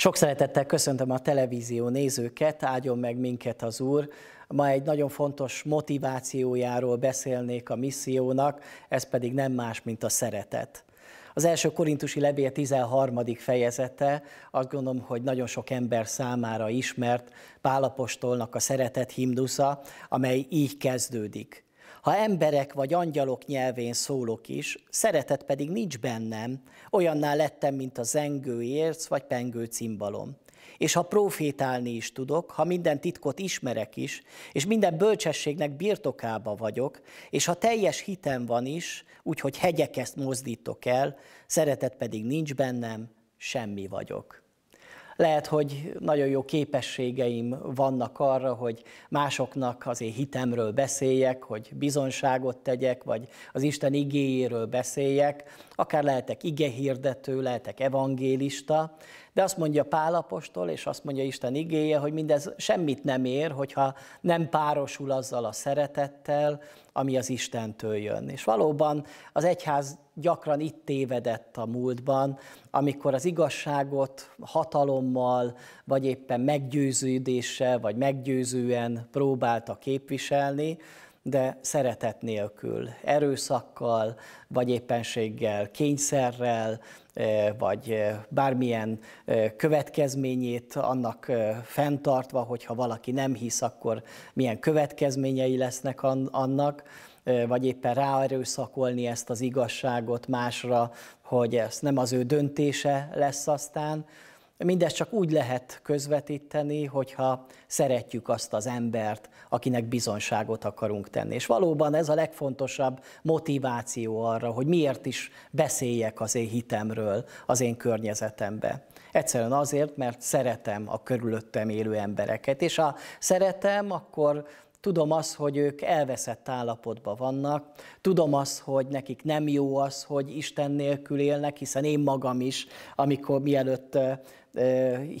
Sok szeretettel köszöntöm a televízió nézőket, áldjon meg minket az Úr. Ma egy nagyon fontos motivációjáról beszélnék a missziónak, ez pedig nem más, mint a szeretet. Az első korintusi levél 13. fejezete azt gondolom, hogy nagyon sok ember számára ismert Pálapostolnak a szeretet himnusza, amely így kezdődik ha emberek vagy angyalok nyelvén szólok is, szeretet pedig nincs bennem, olyanná lettem, mint a zengő érc vagy pengő cimbalom. És ha profétálni is tudok, ha minden titkot ismerek is, és minden bölcsességnek birtokába vagyok, és ha teljes hitem van is, úgyhogy ezt mozdítok el, szeretet pedig nincs bennem, semmi vagyok. Lehet, hogy nagyon jó képességeim vannak arra, hogy másoknak az én hitemről beszéljek, hogy bizonságot tegyek, vagy az Isten igéjéről beszéljek. Akár lehetek igehirdető, lehetek evangélista, de azt mondja Pálapostól, és azt mondja Isten igéje, hogy mindez semmit nem ér, hogyha nem párosul azzal a szeretettel, ami az Istentől jön. És valóban az egyház gyakran itt tévedett a múltban, amikor az igazságot hatalommal, vagy éppen meggyőződéssel, vagy meggyőzően próbálta képviselni, de szeretet nélkül, erőszakkal, vagy éppenséggel, kényszerrel, e, vagy e, bármilyen e, következményét annak fenntartva, hogyha valaki nem hisz, akkor milyen következményei lesznek annak, vagy éppen ráerőszakolni ezt az igazságot másra, hogy ez nem az ő döntése lesz aztán, Mindez csak úgy lehet közvetíteni, hogyha szeretjük azt az embert, akinek bizonságot akarunk tenni. És valóban ez a legfontosabb motiváció arra, hogy miért is beszéljek az én hitemről, az én környezetembe. Egyszerűen azért, mert szeretem a körülöttem élő embereket, és ha szeretem, akkor Tudom azt, hogy ők elveszett állapotban vannak, tudom azt, hogy nekik nem jó az, hogy Isten nélkül élnek, hiszen én magam is, amikor mielőtt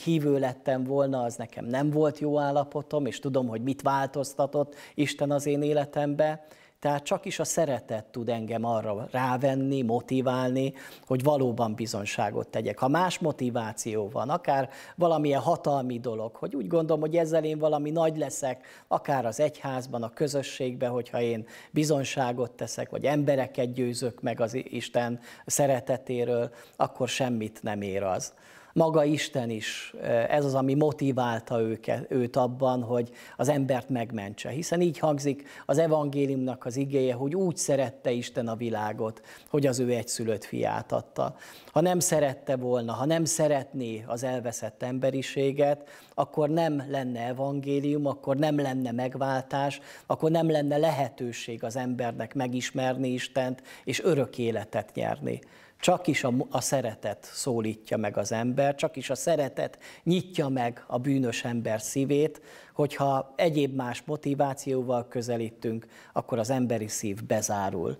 hívő lettem volna, az nekem nem volt jó állapotom, és tudom, hogy mit változtatott Isten az én életembe, tehát csak is a szeretet tud engem arra rávenni, motiválni, hogy valóban bizonságot tegyek. Ha más motiváció van, akár valamilyen hatalmi dolog, hogy úgy gondolom, hogy ezzel én valami nagy leszek, akár az egyházban, a közösségben, hogyha én bizonságot teszek, vagy embereket győzök meg az Isten szeretetéről, akkor semmit nem ér az maga Isten is, ez az, ami motiválta őket, őt abban, hogy az embert megmentse. Hiszen így hangzik az evangéliumnak az igéje, hogy úgy szerette Isten a világot, hogy az ő egyszülött fiát adta. Ha nem szerette volna, ha nem szeretné az elveszett emberiséget, akkor nem lenne evangélium, akkor nem lenne megváltás, akkor nem lenne lehetőség az embernek megismerni Istent és örök életet nyerni. Csak is a, a szeretet szólítja meg az ember, csak is a szeretet nyitja meg a bűnös ember szívét, hogyha egyéb más motivációval közelítünk, akkor az emberi szív bezárul.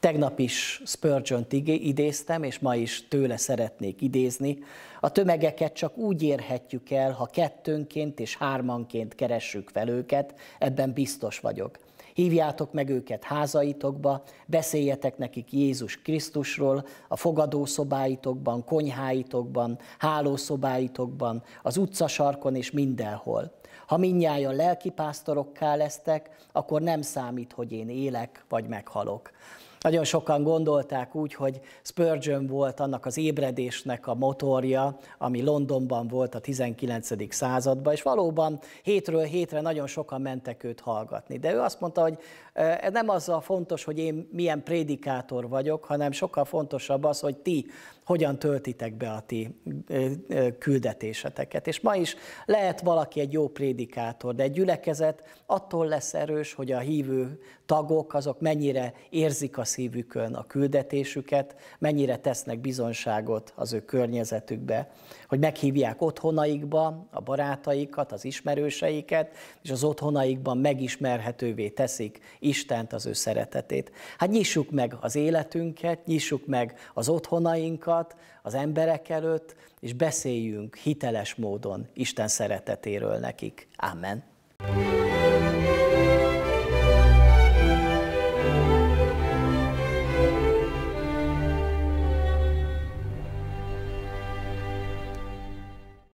Tegnap is spurgeon idéztem, és ma is tőle szeretnék idézni. A tömegeket csak úgy érhetjük el, ha kettőnként és hármanként keressük fel őket, ebben biztos vagyok. Hívjátok meg őket házaitokba, beszéljetek nekik Jézus Krisztusról, a fogadószobáitokban, konyháitokban, hálószobáitokban, az utcasarkon és mindenhol. Ha minnyáján lelkipásztorokká lesztek, akkor nem számít, hogy én élek vagy meghalok. Nagyon sokan gondolták úgy, hogy Spurgeon volt annak az ébredésnek a motorja, ami Londonban volt a 19. században, és valóban hétről hétre nagyon sokan mentek őt hallgatni. De ő azt mondta, hogy ez nem az a fontos, hogy én milyen prédikátor vagyok, hanem sokkal fontosabb az, hogy ti hogyan töltitek be a ti küldetéseteket. És ma is lehet valaki egy jó prédikátor, de egy gyülekezet attól lesz erős, hogy a hívő tagok azok mennyire érzik a szívükön a küldetésüket, mennyire tesznek bizonságot az ő környezetükbe, hogy meghívják otthonaikba a barátaikat, az ismerőseiket, és az otthonaikban megismerhetővé teszik Istent, az ő szeretetét. Hát nyissuk meg az életünket, nyissuk meg az otthonainkat az emberek előtt, és beszéljünk hiteles módon Isten szeretetéről nekik. Amen. thank you